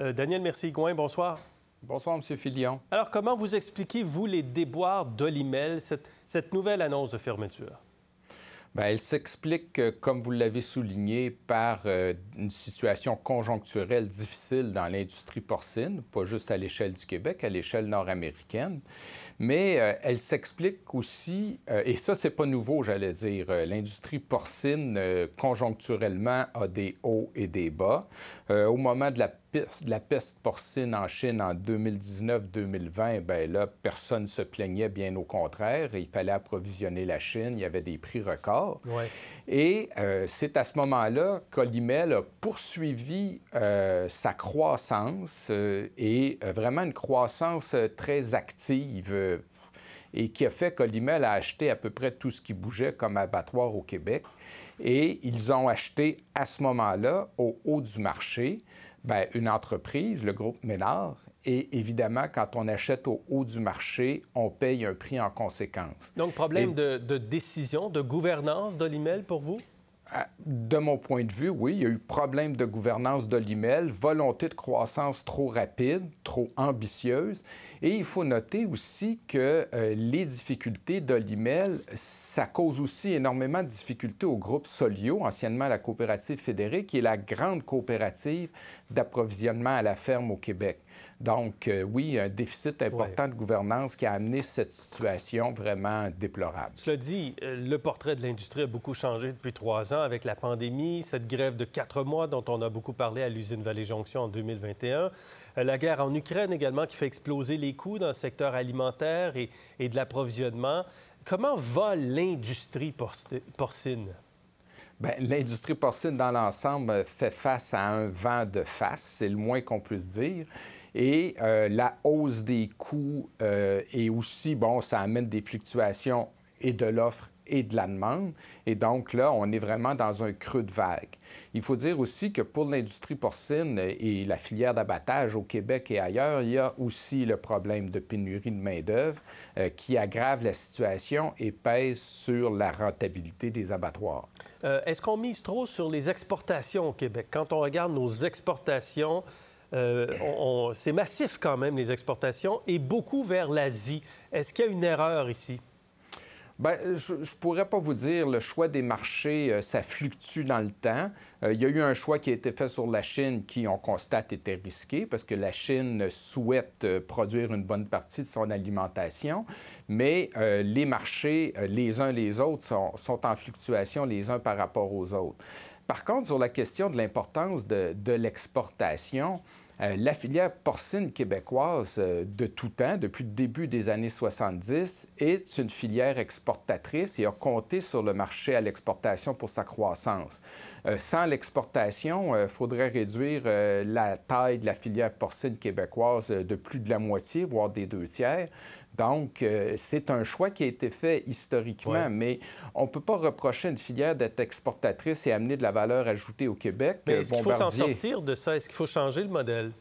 Euh, Daniel Merci-Gouin, bonsoir. Bonsoir, M. Filion. Alors, comment vous expliquez-vous les déboires d'Olimel, cette, cette nouvelle annonce de fermeture? Bien, elle s'explique, euh, comme vous l'avez souligné, par euh, une situation conjoncturelle difficile dans l'industrie porcine, pas juste à l'échelle du Québec, à l'échelle nord-américaine, mais elle s'explique aussi, et ça c'est pas nouveau, j'allais dire, l'industrie porcine conjoncturellement a des hauts et des bas. Au moment de la de la peste porcine en Chine en 2019-2020, ben là, personne ne se plaignait, bien au contraire. Il fallait approvisionner la Chine, il y avait des prix records. Et euh, c'est à ce moment-là qu'Olimel a poursuivi euh, sa croissance euh, et vraiment une croissance très active et qui a fait qu'Olimel a acheté à peu près tout ce qui bougeait comme abattoir au Québec. Et ils ont acheté à ce moment-là, au haut du marché, ben, une entreprise, le groupe Ménard. Et évidemment, quand on achète au haut du marché, on paye un prix en conséquence. Donc, problème de, de, décision, de gouvernance d'Olimel pour vous? Ah, de mon point de vue, oui, il y a eu problème de gouvernance de volonté de croissance trop rapide, trop ambitieuse, et il faut noter aussi que euh, les difficultés d'Olimel, ça cause aussi énormément de difficultés au groupe Solio, anciennement la coopérative fédérée, qui est la grande coopérative d'approvisionnement à la ferme au Québec. Donc, euh, oui, un déficit important de gouvernance qui a amené cette situation vraiment déplorable. Cela dit, euh, le portrait de l'industrie a beaucoup changé depuis trois ans avec la pandémie, cette grève de quatre mois dont on a beaucoup parlé à l'usine Vallée-Jonction en 2021, la guerre en Ukraine également qui fait exploser les les coûts dans le secteur alimentaire et, de l'approvisionnement. Comment va l'industrie porcine? Ben, l'industrie porcine dans l'ensemble fait face à un vent de face, c'est le moins qu'on puisse dire. Et euh, la hausse des coûts euh, et aussi, bon, ça amène des fluctuations et de l'offre et de la demande. Et donc là, on est vraiment dans un creux de vague. Il faut dire aussi que pour l'industrie porcine et la filière d'abattage au Québec et ailleurs, il y a aussi le problème de pénurie de main-d'œuvre euh, qui aggrave la situation et pèse sur la rentabilité des abattoirs. Euh, est-ce qu'on mise trop sur les exportations au Québec? Quand on regarde nos exportations, euh, c'est massif quand même, les exportations, et beaucoup vers l'Asie. Est-ce qu'il y a une erreur ici? Ben, je ne pourrais pas vous dire. Le choix des marchés, euh, ça fluctue dans le temps. Euh, il y a eu un choix qui a été fait sur la Chine qui, on constate, était risqué parce que la Chine souhaite euh, produire une bonne partie de son alimentation. Mais les marchés, les uns les autres, sont, en fluctuation les uns par rapport aux autres. Par contre, sur la question de l'importance de l'exportation, euh, la filière porcine québécoise euh, de tout temps, depuis le début des années 70, est une filière exportatrice et a compté sur le marché à l'exportation pour sa croissance. Euh, sans l'exportation, il faudrait réduire la taille de la filière porcine québécoise de plus de la moitié, voire des deux tiers. Donc, euh, c'est un choix qui a été fait historiquement, mais on ne peut pas reprocher une filière d'être exportatrice et amener de la valeur ajoutée au Québec. Mais euh, est-ce qu'il faut s'en sortir de ça? Est-ce qu'il faut changer le modèle?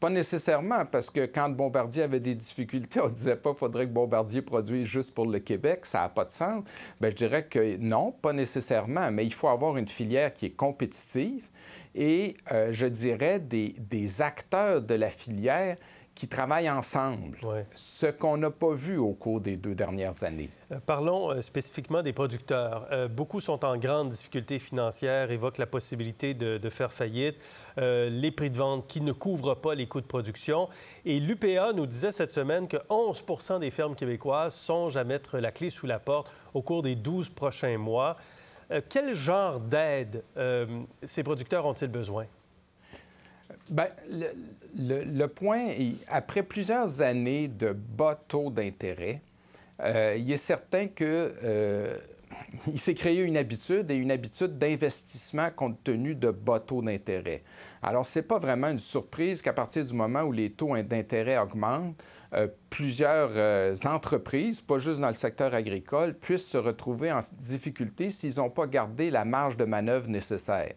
Pas nécessairement, parce que quand Bombardier avait des difficultés, on ne disait pas qu'il faudrait que Bombardier produise juste pour le Québec, ça n'a pas de sens. Bien, je dirais que non, pas nécessairement, mais il faut avoir une filière qui est compétitive et, euh, je dirais, des, des acteurs de la filière qui travaillent ensemble, ce qu'on n'a pas vu au cours des deux dernières années. Euh, parlons euh, spécifiquement des producteurs. Euh, beaucoup sont en grande difficulté financière, évoquent la possibilité de, de faire faillite, les prix de vente qui ne couvrent pas les coûts de production. Et l'UPA nous disait cette semaine que 11 des fermes québécoises songent à mettre la clé sous la porte au cours des 12 prochains mois. quel genre d'aide ces producteurs ont-ils besoin? Bien, le, le, point, après plusieurs années de bas taux d'intérêt, euh, il est certain que euh, il s'est créé une habitude et une habitude d'investissement compte tenu de bas taux d'intérêt. Alors, ce n'est pas vraiment une surprise qu'à partir du moment où les taux d'intérêt augmentent, euh, plusieurs entreprises, pas juste dans le secteur agricole, puissent se retrouver en difficulté s'ils n'ont pas gardé la marge de manœuvre nécessaire.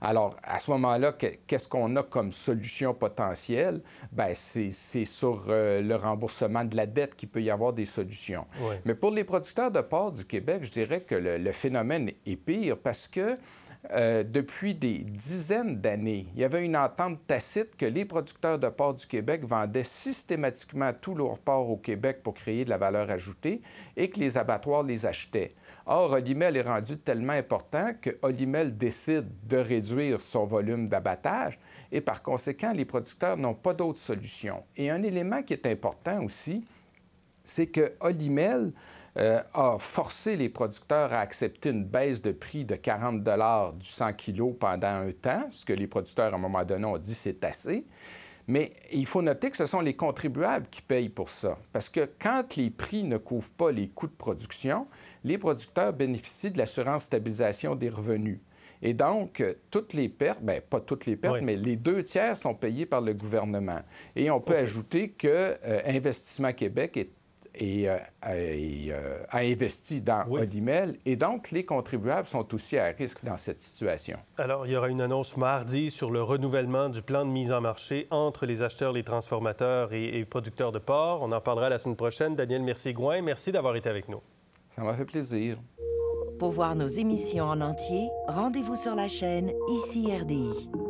Alors, à ce moment-là, qu'est-ce qu'on a comme solution potentielle? Bien, c'est sur euh, le remboursement de la dette qu'il peut y avoir des solutions. Mais pour les producteurs de porc du Québec, je dirais que le phénomène est pire parce que euh, depuis des dizaines d'années, il y avait une entente tacite que les producteurs de porc du Québec vendaient systématiquement tout leur porc au Québec pour créer de la valeur ajoutée et que les abattoirs les achetaient. Or, Olimel est rendu tellement important que Olimel décide de réduire son volume d'abattage et par conséquent, les producteurs n'ont pas d'autre solution. Et un élément qui est important aussi, c'est que Olimel euh, a forcé les producteurs à accepter une baisse de prix de 40 du 100 kg pendant un temps, ce que les producteurs, à un moment donné, ont dit c'est assez. Mais il faut noter que ce sont les contribuables qui payent pour ça. Parce que quand les prix ne couvrent pas les coûts de production, les producteurs bénéficient de l'assurance stabilisation des revenus. Et donc, euh, toutes les pertes, bien, pas toutes les pertes, mais les deux tiers sont payés par le gouvernement. Et on peut ajouter que euh, Investissement Québec est et, a euh, euh, investi dans oui. Et donc, les contribuables sont aussi à risque dans cette situation. Alors, il y aura une annonce mardi sur le renouvellement du plan de mise en marché entre les acheteurs, les transformateurs et, producteurs de porc. On en parlera la semaine prochaine. Daniel Mercier-Gouin, merci d'avoir été avec nous. Ça m'a fait plaisir. Pour voir nos émissions en entier, rendez-vous sur la chaîne ICI RDI.